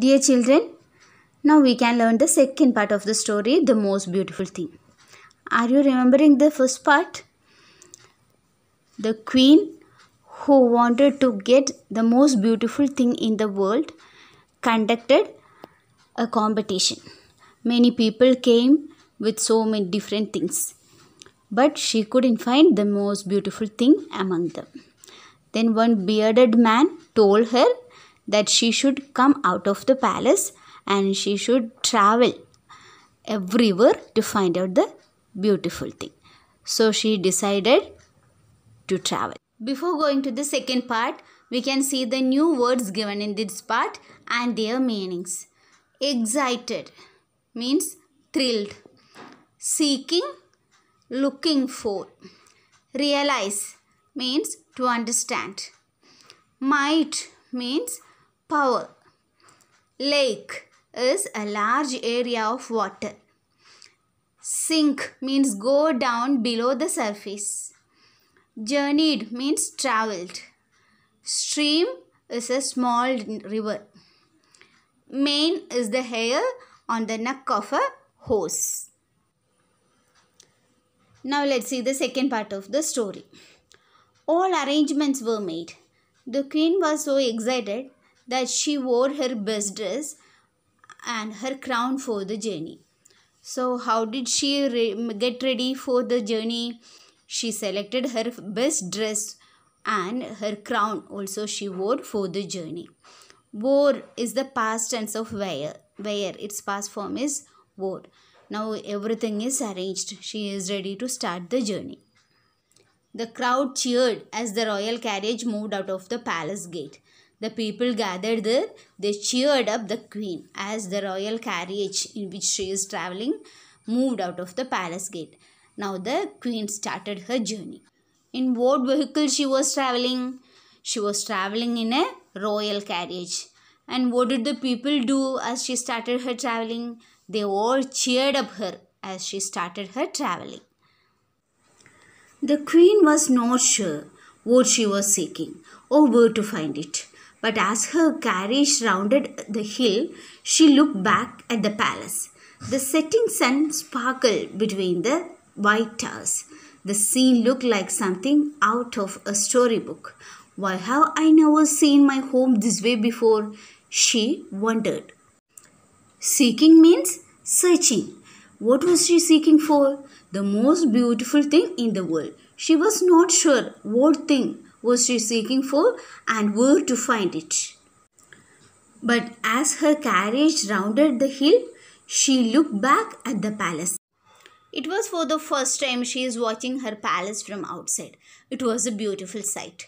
Dear children, now we can learn the second part of the story, the most beautiful thing. Are you remembering the first part? The queen who wanted to get the most beautiful thing in the world conducted a competition. Many people came with so many different things, but she couldn't find the most beautiful thing among them. Then one bearded man told her that she should come out of the palace and she should travel everywhere to find out the beautiful thing. So she decided to travel. Before going to the second part, we can see the new words given in this part and their meanings. Excited means thrilled. Seeking, looking for. Realize means to understand. Might means power. Lake is a large area of water. Sink means go down below the surface. Journeyed means traveled. Stream is a small river. Mane is the hair on the neck of a horse. Now let's see the second part of the story. All arrangements were made. The queen was so excited that she wore her best dress and her crown for the journey. So, how did she re get ready for the journey? She selected her best dress and her crown also she wore for the journey. Wore is the past tense of wear. Wear, its past form is wore. Now everything is arranged. She is ready to start the journey. The crowd cheered as the royal carriage moved out of the palace gate. The people gathered there. They cheered up the queen as the royal carriage in which she is traveling moved out of the palace gate. Now the queen started her journey. In what vehicle she was traveling? She was traveling in a royal carriage. And what did the people do as she started her traveling? They all cheered up her as she started her traveling. The queen was not sure what she was seeking or where to find it but as her carriage rounded the hill, she looked back at the palace. The setting sun sparkled between the white towers. The scene looked like something out of a storybook. Why have I never seen my home this way before? She wondered. Seeking means searching. What was she seeking for? The most beautiful thing in the world. She was not sure what thing was she seeking for and where to find it. But as her carriage rounded the hill, she looked back at the palace. It was for the first time she is watching her palace from outside. It was a beautiful sight.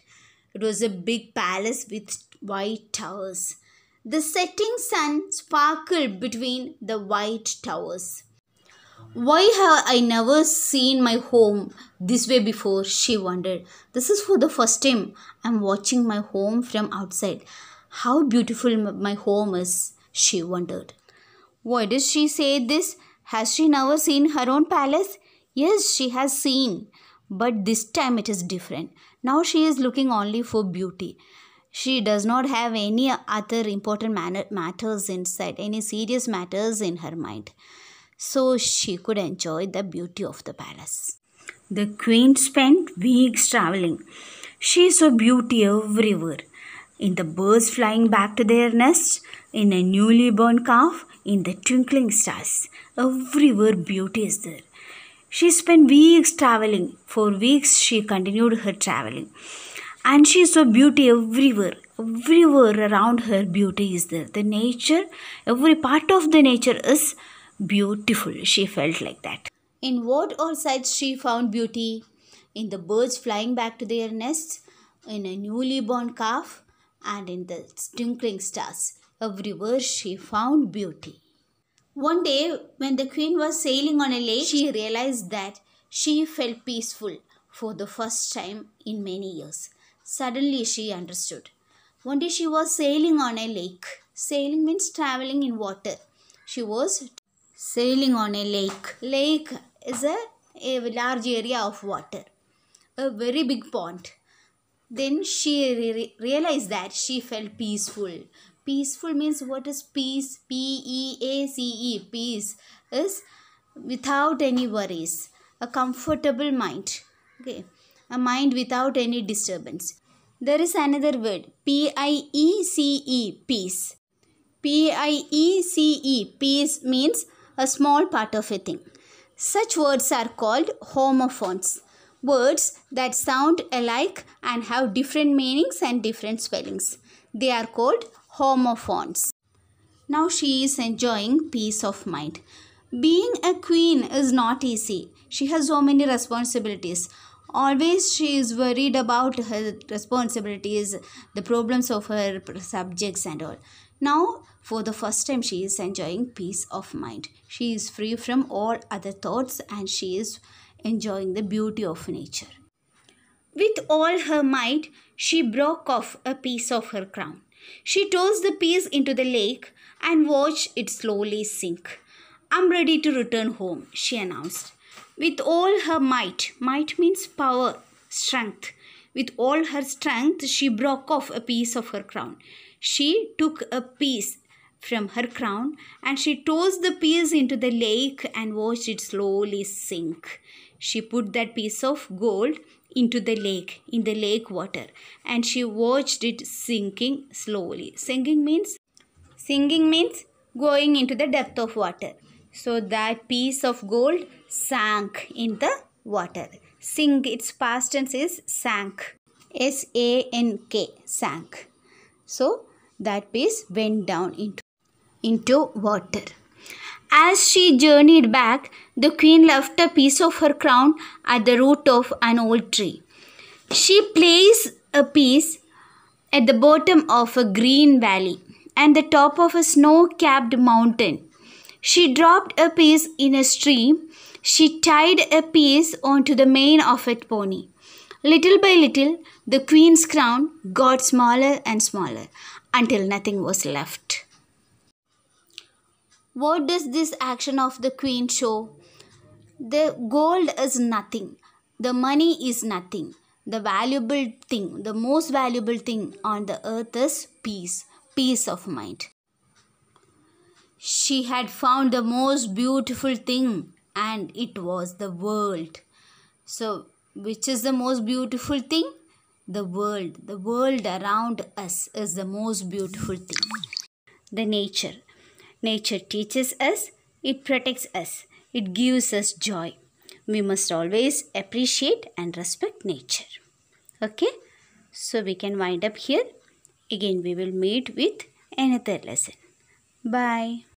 It was a big palace with white towers. The setting sun sparkled between the white towers. Why have I never seen my home this way before? She wondered. This is for the first time I'm watching my home from outside. How beautiful my home is, she wondered. Why does she say this? Has she never seen her own palace? Yes, she has seen. But this time it is different. Now she is looking only for beauty. She does not have any other important matters inside, any serious matters in her mind so she could enjoy the beauty of the palace. The queen spent weeks traveling. She saw beauty everywhere in the birds flying back to their nests, in a newly born calf, in the twinkling stars. Everywhere beauty is there. She spent weeks traveling. For weeks she continued her traveling. And she saw beauty everywhere. Everywhere around her beauty is there. The nature, every part of the nature is beautiful, she felt like that. In what all sights she found beauty? In the birds flying back to their nests, in a newly born calf, and in the twinkling stars. Everywhere she found beauty. One day, when the queen was sailing on a lake, she realized that she felt peaceful for the first time in many years. Suddenly, she understood. One day, she was sailing on a lake. Sailing means traveling in water. She was sailing on a lake. Lake is a, a large area of water, a very big pond. Then she re realized that she felt peaceful. Peaceful means what is peace? P E A C E. Peace is without any worries, a comfortable mind. Okay, a mind without any disturbance. There is another word P I E C E. Peace. P I E C E. Peace means a small part of a thing. Such words are called homophones, words that sound alike and have different meanings and different spellings. They are called homophones. Now she is enjoying peace of mind. Being a queen is not easy. She has so many responsibilities. Always she is worried about her responsibilities, the problems of her subjects and all. Now, for the first time, she is enjoying peace of mind. She is free from all other thoughts and she is enjoying the beauty of nature. With all her might, she broke off a piece of her crown. She tossed the piece into the lake and watched it slowly sink. I'm ready to return home, she announced. With all her might, might means power, strength. With all her strength, she broke off a piece of her crown. She took a piece from her crown and she tossed the piece into the lake and watched it slowly sink. She put that piece of gold into the lake, in the lake water, and she watched it sinking slowly. Sinking means? Sinking means going into the depth of water. So that piece of gold sank in the water. Sink, its past tense is sank. S A N K, sank. So that piece went down into, into water. As she journeyed back, the queen left a piece of her crown at the root of an old tree. She placed a piece at the bottom of a green valley and the top of a snow capped mountain. She dropped a piece in a stream. She tied a piece onto the mane of a pony. Little by little, the queen's crown got smaller and smaller until nothing was left. What does this action of the queen show? The gold is nothing, the money is nothing. The valuable thing, the most valuable thing on the earth is peace, peace of mind. She had found the most beautiful thing, and it was the world. So, which is the most beautiful thing? the world, the world around us is the most beautiful thing. The nature. Nature teaches us, it protects us, it gives us joy. We must always appreciate and respect nature. Okay, so we can wind up here. Again, we will meet with another lesson. Bye.